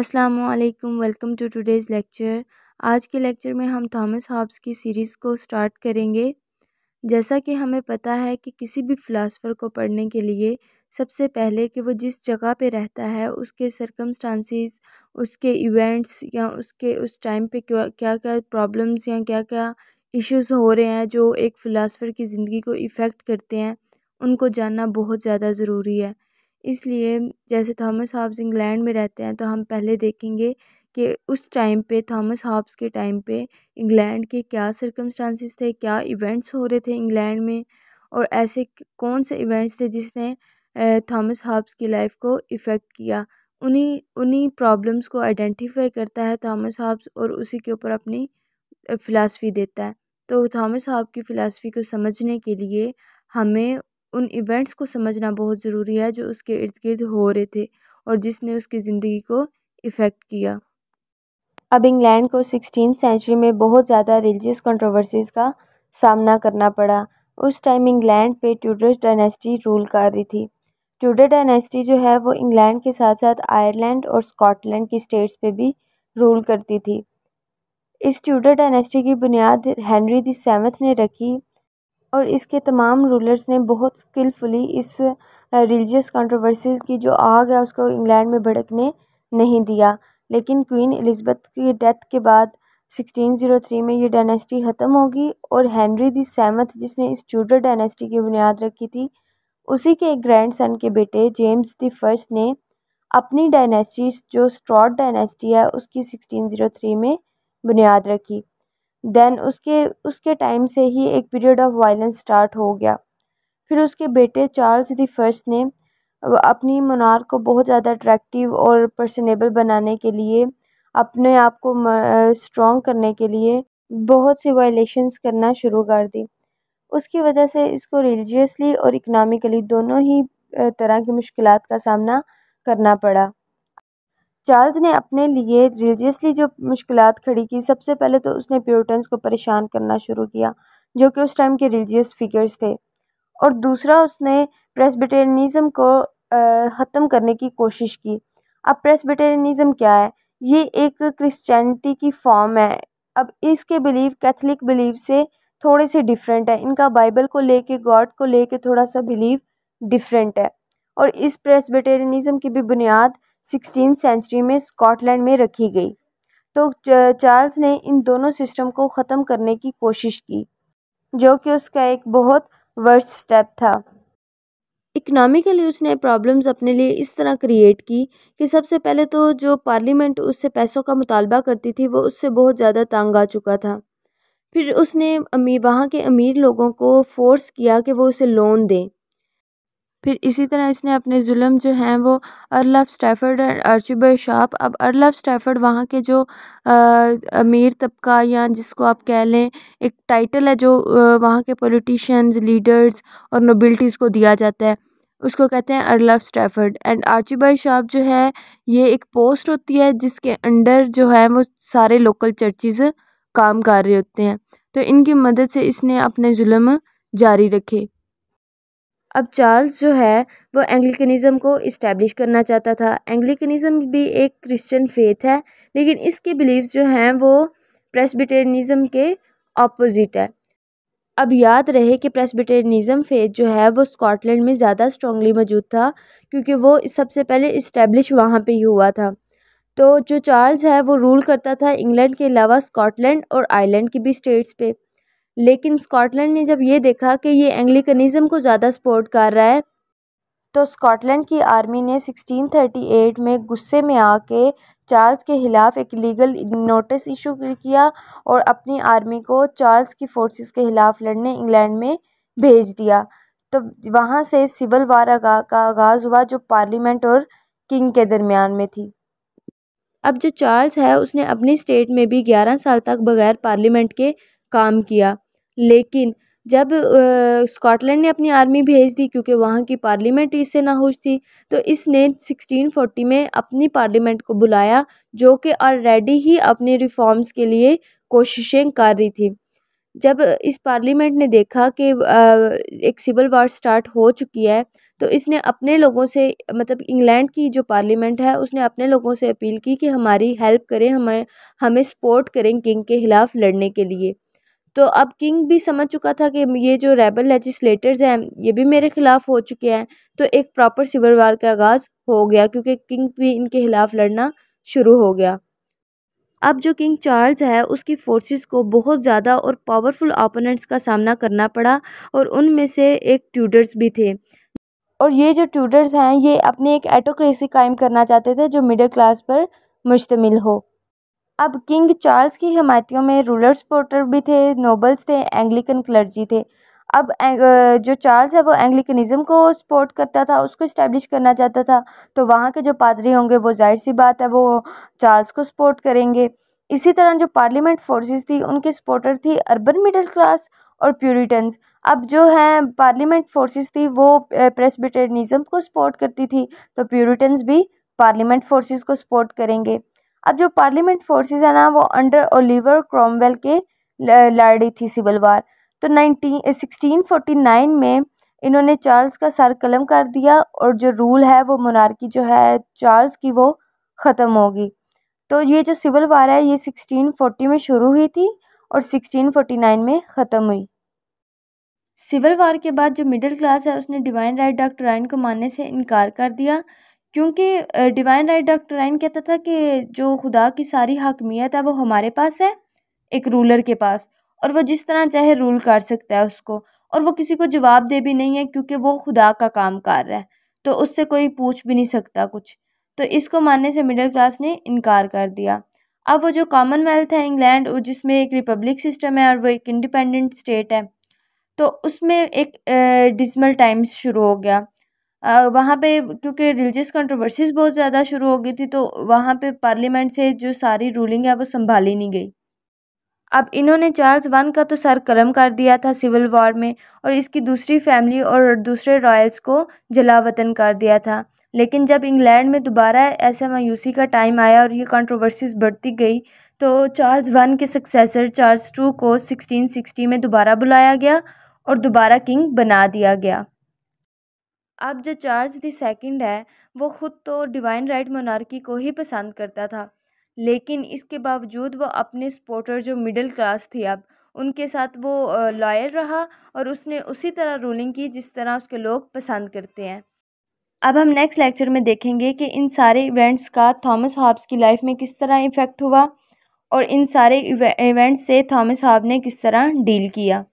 अस्सलाम welcome to today's lecture आज के लेक्चर में हम थॉमस हॉब्स की सीरीज़ को स्टार्ट करेंगे जैसा कि हमें पता है कि किसी भी फ़िलासफ़र को पढ़ने के लिए सबसे पहले कि वो जिस जगह पे रहता है उसके सरकमस्टांसिस उसके इवेंट्स या उसके उस टाइम पे क्या क्या क्या प्रॉब्लम्स या क्या क्या इश्यूज हो रहे हैं जो एक फ़िलासफ़र की ज़िंदगी को इफ़ेक्ट करते हैं उनको जानना बहुत ज़्यादा ज़रूरी है इसलिए जैसे थॉमस हॉब्स इंग्लैंड में रहते हैं तो हम पहले देखेंगे कि उस टाइम पे थॉमस हॉब्स के टाइम पे इंग्लैंड के क्या सर्कमस्टांसिस थे क्या इवेंट्स हो रहे थे इंग्लैंड में और ऐसे कौन से इवेंट्स थे जिसने थॉमस हॉब्स की लाइफ को इफ़ेक्ट किया उन्हीं उन्हीं प्रॉब्लम्स को आइडेंटिफाई करता है थॉमस हॉब्स और उसी के ऊपर अपनी फ़िलासफ़ी देता है तो थॉमस हॉब की फ़िलासफ़ी को समझने के लिए हमें उन इवेंट्स को समझना बहुत ज़रूरी है जो उसके इर्द गिर्द हो रहे थे और जिसने उसकी ज़िंदगी को इफ़ेक्ट किया अब इंग्लैंड को सिक्सटीन सेंचुरी में बहुत ज़्यादा रिलीजियस कंट्रोवर्सीज़ का सामना करना पड़ा उस टाइम इंग्लैंड पे ट्यूडर डायनेस्टी रूल कर रही थी ट्यूडर डायनेस्टी जो है वो इंग्लैंड के साथ साथ आयरलैंड और स्कॉटलैंड की स्टेट्स पे भी रूल करती थी इस ट्यूडर डायनेस्टी की बुनियाद हेनरी दी सेवन्थ ने रखी और इसके तमाम रूलर्स ने बहुत स्किलफुली इस रिलीजियस कंट्रोवर्सीज़ की जो आग है उसको इंग्लैंड में भड़कने नहीं दिया लेकिन क्वीन एलिजबेथ की डेथ के बाद 1603 में ये डायनेस्टी ख़त्म होगी और हेनरी दी सेवंथ जिसने इस ट्यूडर डायनेस्टी की बुनियाद रखी थी उसी के एक ग्रैंड सन के बेटे जेम्स दी फर्स्ट ने अपनी डायनेस्टी जो स्ट्रॉट डायनेस्टी है उसकी 1603 में बुनियाद रखी देन उसके उसके टाइम से ही एक पीरियड ऑफ वायलेंस स्टार्ट हो गया फिर उसके बेटे चार्ल्स दी फर्स्ट ने अपनी मनार को बहुत ज़्यादा अट्रैक्टिव और पर्सनेबल बनाने के लिए अपने आप को स्ट्रॉन्ग करने के लिए बहुत से वायलेशंस करना शुरू कर दी उसकी वजह से इसको रिलीजियसली और इकनॉमिकली दोनों ही तरह की मुश्किलात का सामना करना पड़ा चार्ल्स ने अपने लिए रिलीजियसली जो मुश्किल खड़ी की सबसे पहले तो उसने प्योरटन्स को परेशान करना शुरू किया जो कि उस टाइम के रिलीजियस फिगर्स थे और दूसरा उसने प्रेसबिटेरियनिज़म को ख़त्म करने की कोशिश की अब प्रेसबिटेरियनिज़म क्या है ये एक क्रिश्चियनिटी की फॉर्म है अब इसके बिलीव कैथलिक बिलीव से थोड़े से डिफरेंट है इनका बाइबल को लेके गॉड को लेके थोड़ा सा बिलीव डिफरेंट है और इस प्रेसबिटेरियनिज़म की भी बुनियाद सिक्सटीन सेंचुरी में स्कॉटलैंड में रखी गई तो चार्ल्स ने इन दोनों सिस्टम को ख़त्म करने की कोशिश की जो कि उसका एक बहुत वर्स्ट स्टेप था इकनॉमिकली उसने प्रॉब्लम्स अपने लिए इस तरह क्रिएट की कि सबसे पहले तो जो पार्लियामेंट उससे पैसों का मुतालबा करती थी वो उससे बहुत ज़्यादा तंग आ चुका था फिर उसने अमीर वहाँ के अमीर लोगों को फ़ोर्स किया कि वो उसे लोन दें फिर इसी तरह इसने अपने जुल्म जो हैं वो earl of Stafford and archbishop अब अर्ल ऑफ स्टैफर्ड वहाँ के जो अमीर तबका या जिसको आप कह लें एक टाइटल है जो वहाँ के पॉलिटिशियंस लीडर्स और नोबिलिटीज़ को दिया जाता है उसको कहते हैं earl of Stafford and bishop जो है ये एक पोस्ट होती है जिसके अंडर जो है वो सारे लोकल चर्चिज़ काम कर रहे होते हैं तो इनकी मदद से इसने अपने जुल्म जारी रखे अब चार्ल्स जो है वो एंग्लिकनिज़म को इस्टेब्लिश करना चाहता था एंग्लिकनिज़म भी एक क्रिश्चियन फेथ है लेकिन इसके बिलीव्स जो हैं वो प्रेसबिटेनिज़म के अपोजिट है अब याद रहे कि प्रेसबिटेनिज़म फेथ जो है वो स्कॉटलैंड में ज़्यादा स्ट्रांगली मौजूद था क्योंकि वो सबसे पहले इस्टेब्लिश वहाँ पर ही हुआ था तो जो चार्ल्स है वो रूल करता था इंग्लैंड के अलावा स्कॉटलैंड और आयरलैंड की भी स्टेट्स पे लेकिन स्कॉटलैंड ने जब ये देखा कि ये एंग्लिकनिज़म को ज़्यादा सपोर्ट कर रहा है तो स्कॉटलैंड की आर्मी ने 1638 में गुस्से में आके चार्ल्स के ख़िलाफ़ एक लीगल नोटिस इशू किया और अपनी आर्मी को चार्ल्स की फोर्सेस के ख़िलाफ़ लड़ने इंग्लैंड में भेज दिया तो वहाँ से सिविल वार का आगाज़ हुआ जो पार्लियामेंट और किंग के दरमियान में थी अब जो चार्ल्स है उसने अपनी स्टेट में भी ग्यारह साल तक बगैर पार्लियामेंट के काम किया लेकिन जब स्कॉटलैंड ने अपनी आर्मी भेज दी क्योंकि वहाँ की पार्लियामेंट इससे ना नाखुश थी तो इसने सिक्सटीन फोर्टी में अपनी पार्लियामेंट को बुलाया जो कि ऑलरेडी ही अपने रिफॉर्म्स के लिए कोशिशें कर रही थी जब इस पार्लियामेंट ने देखा कि एक सिविल वार स्टार्ट हो चुकी है तो इसने अपने लोगों से मतलब इंग्लैंड की जो पार्लियामेंट है उसने अपने लोगों से अपील की कि हमारी हेल्प करें हमें हमें सपोर्ट करें किंग के ख़िलाफ़ लड़ने के लिए तो अब किंग भी समझ चुका था कि ये जो रेबल लेजिस्लेटर्स हैं ये भी मेरे ख़िलाफ़ हो चुके हैं तो एक प्रॉपर सिविल वार का आगाज़ हो गया क्योंकि किंग भी इनके ख़िलाफ़ लड़ना शुरू हो गया अब जो किंग चार्ल्स है उसकी फोर्सेस को बहुत ज़्यादा और पावरफुल ओपोनेंट्स का सामना करना पड़ा और उनमें से एक ट्यूडर्स भी थे और ये जो ट्यूडर्स हैं ये अपनी एक एटोक्रेसी कायम करना चाहते थे जो मिडिल क्लास पर मुश्तमिल हो अब किंग चार्ल्स की हमायतियों में रूलर सपोर्टर भी थे नोबल्स थे एंग्लिकन क्लर्जी थे अब जो चार्ल्स है वो एंग्लिकनिज़म को सपोर्ट करता था उसको इस्टेब्लिश करना चाहता था तो वहाँ के जो पादरी होंगे वो जाहिर सी बात है वो चार्ल्स को सपोर्ट करेंगे इसी तरह जो पार्लियामेंट फोर्सेस थी उनके सपोर्टर थी अर्बन मिडिल क्लास और प्यूरिटन्स अब जो हैं पार्लियामेंट फोर्सेस थी वो प्रेसबिटेनिज़म को सपोर्ट करती थी तो प्यूरिटन्स भी पार्लियामेंट फोर्सेस को सपोर्ट करेंगे अब जो पार्लियामेंट फोर्सेस है ना वो अंडर ओलिवर क्रॉमवेल के रही थी सिविल वार तो नाइनटीन सिक्सटीन फोर्टी नाइन में इन्होंने चार्ल्स का सर कलम कर दिया और जो रूल है वो मोनार्की जो है चार्ल्स की वो ख़त्म होगी तो ये जो सिविल वार है ये सिक्सटीन फोर्टी में शुरू हुई थी और सिक्सटीन फोर्टी नाइन में ख़त्म हुई सिविल वार के बाद जो मिडिल क्लास है उसने डिवाइन राइट डॉक्टराइन को मानने से इनकार कर दिया क्योंकि डिवाइन राइट डॉक्टर राइन कहता था कि जो खुदा की सारी हकमियत है वो हमारे पास है एक रूलर के पास और वो जिस तरह चाहे रूल कर सकता है उसको और वो किसी को जवाब दे भी नहीं है क्योंकि वो खुदा का काम कर रहा है तो उससे कोई पूछ भी नहीं सकता कुछ तो इसको मानने से मिडिल क्लास ने इनकार कर दिया अब वो जो कॉमनवेल्थ है इंग्लैंड जिसमें एक रिपब्लिक सिस्टम है और वो एक इंडिपेंडेंट स्टेट है तो उसमें एक डिजमल टाइम्स शुरू हो गया वहाँ पे क्योंकि रिलीजियस कंट्रोवर्सीज़ बहुत ज़्यादा शुरू हो गई थी तो वहाँ पे पार्लियामेंट से जो सारी रूलिंग है वो संभाली नहीं गई अब इन्होंने चार्ल्स वन का तो सर कलम कर दिया था सिविल वॉर में और इसकी दूसरी फैमिली और दूसरे रॉयल्स को जलावतन कर दिया था लेकिन जब इंग्लैंड में दोबारा ऐसा मायूसी का टाइम आया और ये कंट्रोवर्सीज़ बढ़ती गई तो चार्ल्स वन के सक्सेसर चार्ल्स टू को 1660 में दोबारा बुलाया गया और दोबारा किंग बना दिया गया अब जो चार्ल्स दी सेकंड है वो ख़ुद तो डिवाइन राइट मोनार्की को ही पसंद करता था लेकिन इसके बावजूद वो अपने सपोर्टर जो मिडिल क्लास थी अब उनके साथ वो लॉयल रहा और उसने उसी तरह रूलिंग की जिस तरह उसके लोग पसंद करते हैं अब हम नेक्स्ट लेक्चर में देखेंगे कि इन सारे इवेंट्स का थॉमस हॉब्स की लाइफ में किस तरह इफ़ेक्ट हुआ और इन सारे इवेंट्स से थॉमस हॉब ने किस तरह डील किया